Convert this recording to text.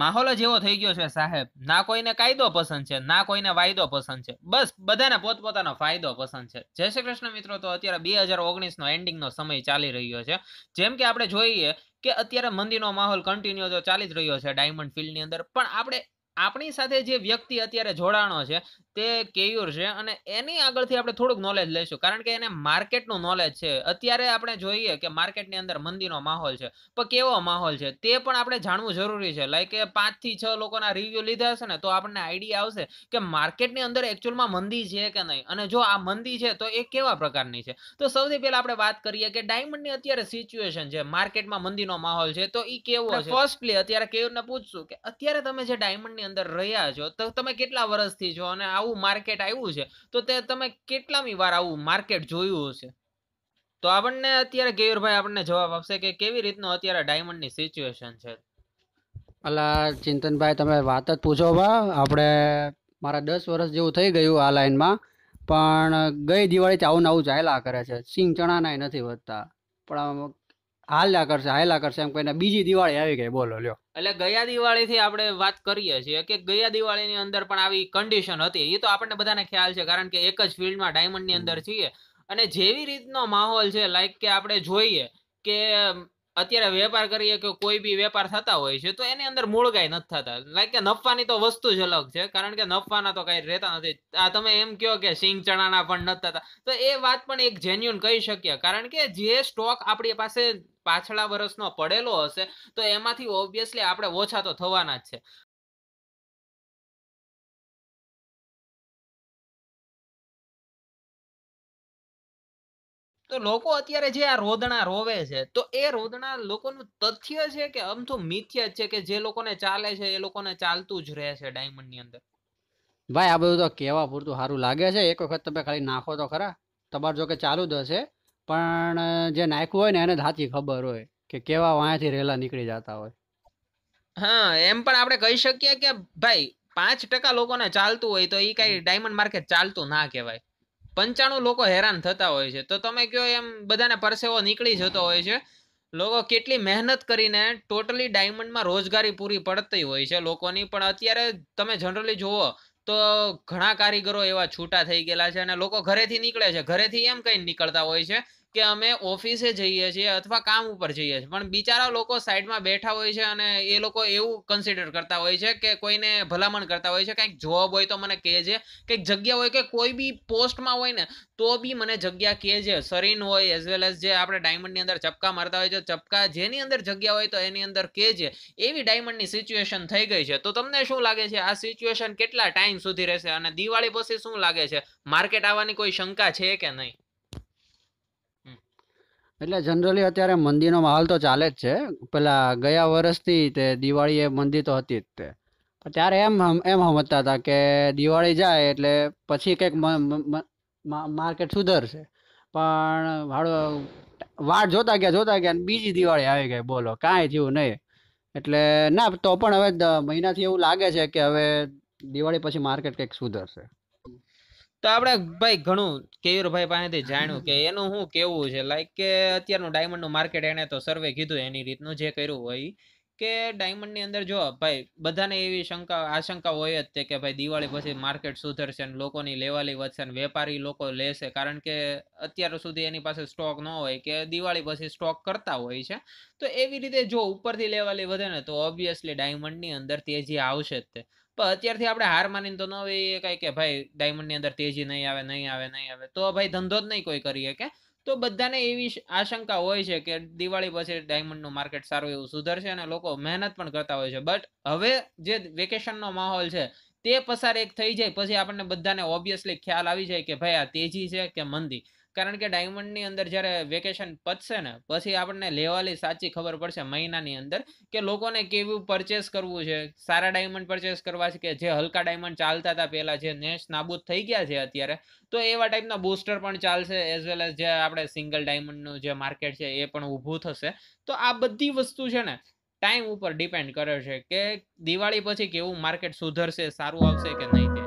માહોલ જ એવો થઈ ગયો છે સાહેબ ના કોઈને કાયદો પસંદ છે ના કોઈને વાયદો પસંદ છે બસ બધાને પોતપોતાનો ફાયદો પસંદ છે જય શ્રી કૃષ્ણ મિત્રો તો અત્યારે બે હજાર ઓગણીસનો એન્ડિંગનો સમય ચાલી રહ્યો છે જેમ કે આપણે જોઈએ કે અત્યારે મંદીનો માહોલ કન્ટિન્યુ તો ચાલી જ રહ્યો છે ડાયમંડ ફિલ્ડની અંદર પણ આપણે આપણી સાથે જે વ્યક્તિ અત્યારે જોડાણો છે તે કેયુર છે અને એની આગળથી આપણે થોડુંક નોલેજ લઈશું કારણ કે એને માર્કેટનું નોલેજ છે અત્યારે આપણે જોઈએ કે માર્કેટની અંદર મંદીનો માહોલ છે પણ કેવો માહોલ છે તે પણ આપણે જાણવું જરૂરી છે લાઈક કે પાંચથી છ લોકોના રિવ્યૂ લીધા હશે ને તો આપણને આઈડિયા આવશે કે માર્કેટની અંદર એકચ્યુઅલમાં મંદી છે કે નહીં અને જો આ મંદી છે તો એ કેવા પ્રકારની છે તો સૌથી પહેલા આપણે વાત કરીએ કે ડાયમંડની અત્યારે સિચ્યુએશન છે માર્કેટમાં મંદીનો માહોલ છે તો એ કેવો છે ફર્સ્ટ અત્યારે કેયુરને પૂછશું કે અત્યારે તમે જે ડાયમંડની અંદર રહ્યા છો તો તમે કેટલા વર્ષથી છો અને આવું આવું માર્કેટ આવ્યું છે તો તે તમે કેટલામી વાર આવું માર્કેટ જોયું હશે તો આપણને અત્યારે કેયુરભાઈ આપણને જવાબ આપશે કે કેવી રીતનું અત્યારે ડાયમંડની સિચ્યુએશન છે અલા ચિંતનભાઈ તમે વાત જ પૂછો બા આપણે મારા દસ વર્ષ જેવું થઈ ગયું આ લાઈનમાં પણ ગઈ દિવાળીથી આવું નવું ચાલ્યા કરે છે સિંગ ચણાના નથી વધતા પણ હાલ્યા કરશે હાલ્યા કરશે એમ કહીને બીજી દિવાળી આવી ગઈ બોલો લ્યો એટલે ગયા દિવાળીથી આપણે વાત કરીએ છીએ કે ગયા દિવાળીની અંદર પણ આવી કન્ડિશન હતી એ તો આપણને બધાને ખ્યાલ છે કારણ કે એક જ ફિલ્ડમાં ડાયમંડની અંદર છીએ અને જેવી રીતનો માહોલ છે લાઈક કે આપણે જોઈએ કે અત્યારે વેપાર કરીએ કે કોઈ બી વેપાર થતા હોય છે તો એની અંદર મૂળ કાંઈ નથી થતા લાઈક કે નફાની તો વસ્તુ જ અલગ છે કારણ કે નફાના તો કાંઈ રહેતા નથી આ તમે એમ કહો કે સિંગ ચણાના પણ નથી થતા તો એ વાત પણ એક જેન્યુન કહી શકીએ કારણ કે જે સ્ટોક આપણી પાસે પાછલા વર્ષનો પડેલો હશે તો એમાંથી ઓબ્વિયસલી આપણે ઓછા તો થવાના જ છે તો લોકો અત્યારે જે આ રોદણા રોવે છે તો એ રોદણા લોકોનું તથ્ય છે કે આમ તો મિથ્ય છે કે જે લોકોને ચાલે છે એ લોકોને ચાલતું જ રહે છે ડાયમંડ ની અંદર ભાઈ આ બધું તો કહેવા પૂરતું સારું લાગે છે એક વખત તમે ખાલી નાખો તો ખરા તમારે જો કે ચાલુ જ હશે પણ જે નાખ્યું હોય ને એને સાચી ખબર હોય કે કેવા વાયાથી રેલા નીકળી જતા હોય હા એમ પણ આપણે કહી શકીએ કે ભાઈ પાંચ ટકા લોકોને ચાલતું હોય તો એ કઈ ડાયમંડ માર્કેટ ચાલતું ના કહેવાય પંચાણું લોકો હેરાન થતા હોય છે તો તમે કહો એમ બધાને પરસેવો નીકળી જતો હોય છે લોકો કેટલી મહેનત કરીને ટોટલી ડાયમંડમાં રોજગારી પૂરી પડતી હોય છે લોકોની પણ અત્યારે તમે જનરલી જુઓ તો ઘણા કારીગરો એવા છૂટા થઈ ગયેલા છે અને લોકો ઘરેથી નીકળે છે ઘરેથી એમ કંઈ નીકળતા હોય છે કે અમે ઓફિસે જઈએ છીએ અથવા કામ ઉપર જઈએ છીએ પણ બિચારા લોકો સાઈડમાં બેઠા હોય છે અને એ લોકો એવું કન્સિડર કરતા હોય છે કે કોઈને ભલામણ કરતા હોય છે કંઈક જોબ હોય તો મને કહેજે કંઈક જગ્યા હોય કે કોઈ બી પોસ્ટમાં હોય ને તો બી મને જગ્યા કહેજે સરીન હોય એઝ વેલ એઝ જે આપણે ડાયમંડની અંદર ચપકા મારતા હોય છે ચપકા જેની અંદર જગ્યા હોય તો એની અંદર કહેજે એવી ડાયમંડની સિચ્યુએશન થઈ ગઈ છે તો તમને શું લાગે છે આ સિચ્યુએશન કેટલા ટાઈમ સુધી રહેશે અને દિવાળી પછી શું લાગે છે માર્કેટ આવવાની કોઈ શંકા છે કે નહીં એટલે જનરલી અત્યારે મંદિરનો માહોલ તો ચાલે જ છે પેલા ગયા વર્ષથી તે દિવાળી એ મંદિર તો હતી જ તે ત્યારે એમ એમ સમજતા હતા કે દિવાળી જાય એટલે પછી કંઈક માર્કેટ સુધરશે પણ વાળો વાટ જોતા ગયા જોતા ગયા બીજી દિવાળી આવી ગઈ બોલો કાંઈ થયું નહીં એટલે ના તો પણ હવે મહિનાથી એવું લાગે છે કે હવે દિવાળી પછી માર્કેટ કંઈક સુધરશે તો આપણે ભાઈ ઘણું કેયુરભાઈ પાસેથી જાણ્યું કે એનું શું કેવું છે લાઈક કે અત્યારનું ડાયમંડનું માર્કેટ એને તો સર્વે કીધું એની રીતનું જે કર્યું હોય કે ડાયમંડની અંદર જો ભાઈ બધાને એવી શંકા આશંકા હોય જ તે કે ભાઈ દિવાળી પછી માર્કેટ સુધરશે અને લોકોની લેવાલી વધશે અને વેપારી લોકો લેશે કારણ કે અત્યાર સુધી એની પાસે સ્ટોક ન હોય કે દિવાળી પછી સ્ટોક કરતા હોય છે તો એવી રીતે જો ઉપરથી લેવાલી વધે ને તો ઓબ્વિયસલી ડાયમંડની અંદર તેજી આવશે જ તે પણ અત્યારથી આપણે હાર માનીને તો ન હોય એ કઈ કે ભાઈ ડાયમંડ ની અંદર તેજી નહીં આવે નહીં આવે નહીં આવે તો ભાઈ ધંધો જ નહીં કોઈ કરીએ કે તો બધાને એવી આશંકા હોય છે કે દિવાળી પછી ડાયમંડનું માર્કેટ સારું એવું સુધરશે અને લોકો મહેનત પણ કરતા હોય છે બટ હવે જે વેકેશનનો માહોલ છે તે પસાર એક થઈ જાય પછી આપણને બધાને ઓબ્વિયસલી ખ્યાલ આવી જાય કે ભાઈ આ તેજી છે કે મંદી કારણ કે ડાયમંડની અંદર જ્યારે વેકેશન પતશે ને પછી આપણને લેવાલી સાચી ખબર પડશે મહિનાની અંદર કે લોકોને કેવું પરચેસ કરવું છે સારા ડાયમંડ પરચેસ કરવા છે કે જે હલકા ડાયમંડ ચાલતા હતા પહેલાં જે નેશ નાબૂદ થઈ ગયા છે અત્યારે તો એવા ટાઈપના બૂસ્ટર પણ ચાલશે એઝ વેલ એઝ જે આપણે સિંગલ ડાયમંડનું જે માર્કેટ છે એ પણ ઊભું થશે તો આ બધી વસ્તુ છે ને ટાઈમ ઉપર ડિપેન્ડ કરે છે કે દિવાળી પછી કેવું માર્કેટ સુધરશે સારું આવશે કે નહીં તે